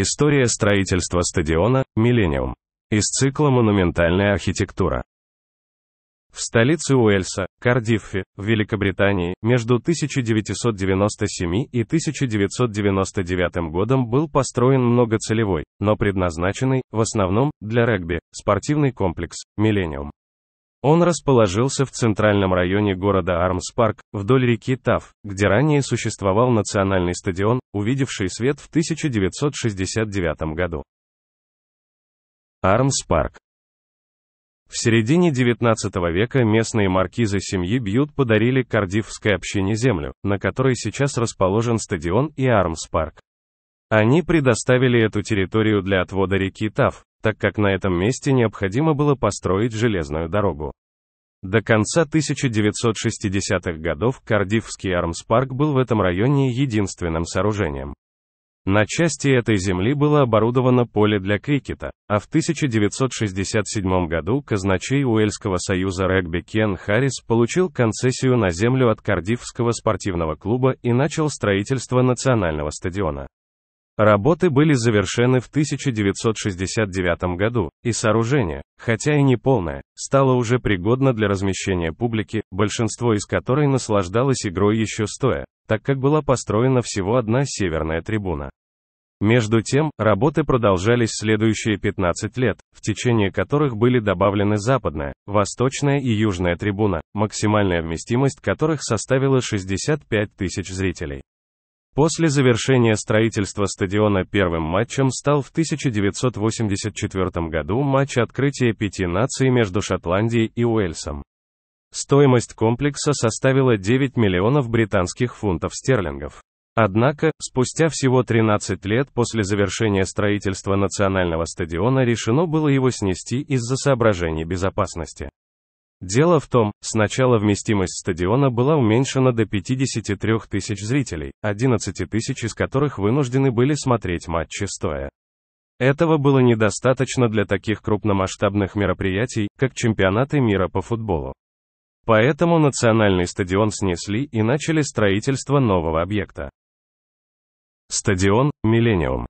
История строительства стадиона «Миллениум» из цикла «Монументальная архитектура». В столице Уэльса, Кардиффе, в Великобритании, между 1997 и 1999 годом был построен многоцелевой, но предназначенный, в основном, для регби, спортивный комплекс «Миллениум». Он расположился в центральном районе города Армс-парк, вдоль реки Тав, где ранее существовал национальный стадион, увидевший свет в 1969 году. Армс-парк в середине 19 века местные маркизы семьи Бьют подарили кардивской общине землю, на которой сейчас расположен стадион и Армс-парк. Они предоставили эту территорию для отвода реки Тав, так как на этом месте необходимо было построить железную дорогу. До конца 1960-х годов Кардивский Армспарк был в этом районе единственным сооружением. На части этой земли было оборудовано поле для крикета, а в 1967 году казначей Уэльского союза регби Кен Харрис получил концессию на землю от Кардивского спортивного клуба и начал строительство национального стадиона. Работы были завершены в 1969 году, и сооружение, хотя и не полное, стало уже пригодно для размещения публики, большинство из которой наслаждалось игрой еще стоя, так как была построена всего одна северная трибуна. Между тем, работы продолжались следующие 15 лет, в течение которых были добавлены западная, восточная и южная трибуна, максимальная вместимость которых составила 65 тысяч зрителей. После завершения строительства стадиона первым матчем стал в 1984 году матч открытия пяти наций между Шотландией и Уэльсом. Стоимость комплекса составила 9 миллионов британских фунтов стерлингов. Однако, спустя всего 13 лет после завершения строительства национального стадиона решено было его снести из-за соображений безопасности. Дело в том, сначала вместимость стадиона была уменьшена до 53 тысяч зрителей, 11 тысяч из которых вынуждены были смотреть матчи стоя. Этого было недостаточно для таких крупномасштабных мероприятий, как чемпионаты мира по футболу. Поэтому национальный стадион снесли и начали строительство нового объекта. Стадион «Миллениум».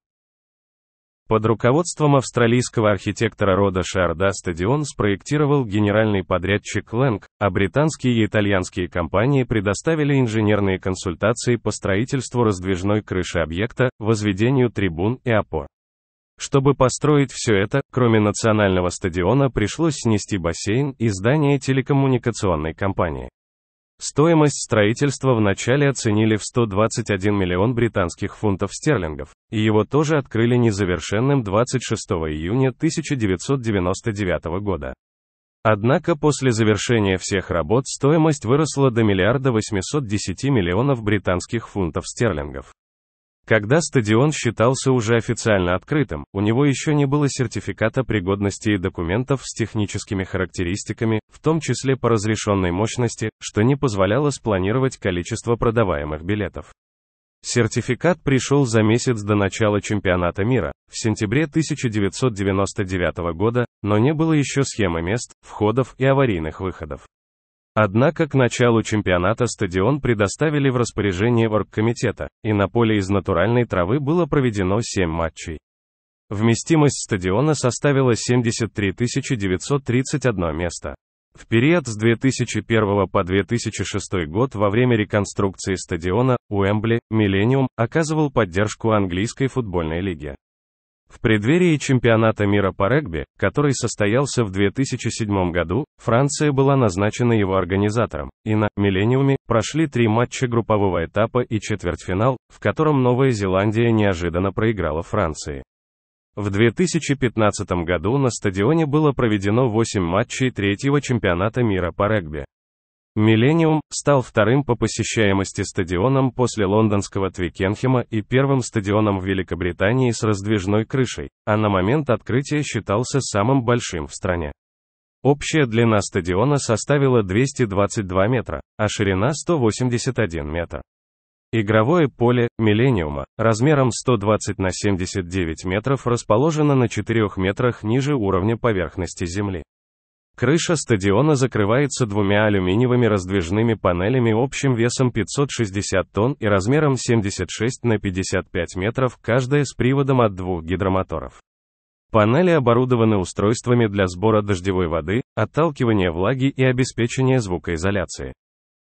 Под руководством австралийского архитектора Рода Шарда стадион спроектировал генеральный подрядчик Лэнг, а британские и итальянские компании предоставили инженерные консультации по строительству раздвижной крыши объекта, возведению трибун и опор. Чтобы построить все это, кроме национального стадиона пришлось снести бассейн и здание телекоммуникационной компании. Стоимость строительства вначале оценили в 121 миллион британских фунтов стерлингов, и его тоже открыли незавершенным 26 июня 1999 года. Однако после завершения всех работ стоимость выросла до миллиарда 810 миллионов британских фунтов стерлингов. Когда стадион считался уже официально открытым, у него еще не было сертификата пригодности и документов с техническими характеристиками, в том числе по разрешенной мощности, что не позволяло спланировать количество продаваемых билетов. Сертификат пришел за месяц до начала чемпионата мира, в сентябре 1999 года, но не было еще схемы мест, входов и аварийных выходов. Однако к началу чемпионата стадион предоставили в распоряжение оргкомитета, и на поле из натуральной травы было проведено 7 матчей. Вместимость стадиона составила 73 931 место. В период с 2001 по 2006 год во время реконструкции стадиона Уэмбли Миллениум оказывал поддержку английской футбольной лиге. В преддверии чемпионата мира по регби, который состоялся в 2007 году, Франция была назначена его организатором, и на «Миллениуме» прошли три матча группового этапа и четвертьфинал, в котором Новая Зеландия неожиданно проиграла Франции. В 2015 году на стадионе было проведено 8 матчей третьего чемпионата мира по регби. Миллениум стал вторым по посещаемости стадионом после лондонского Твикенхема и первым стадионом в Великобритании с раздвижной крышей, а на момент открытия считался самым большим в стране. Общая длина стадиона составила 222 метра, а ширина 181 метр. Игровое поле «Миллениума» размером 120 на 79 метров расположено на 4 метрах ниже уровня поверхности Земли. Крыша стадиона закрывается двумя алюминиевыми раздвижными панелями общим весом 560 тонн и размером 76 на 55 метров, каждая с приводом от двух гидромоторов. Панели оборудованы устройствами для сбора дождевой воды, отталкивания влаги и обеспечения звукоизоляции.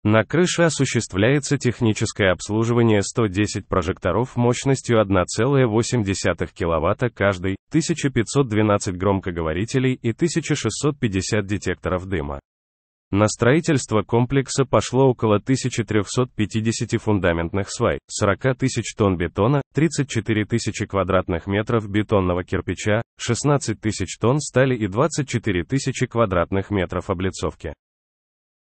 На крыше осуществляется техническое обслуживание 110 прожекторов мощностью 1,8 кВт каждый, 1512 громкоговорителей и 1650 детекторов дыма. На строительство комплекса пошло около 1350 фундаментных свай, 40 тысяч тонн бетона, 34 тысячи квадратных метров бетонного кирпича, 16 тысяч тонн стали и 24 тысячи квадратных метров облицовки.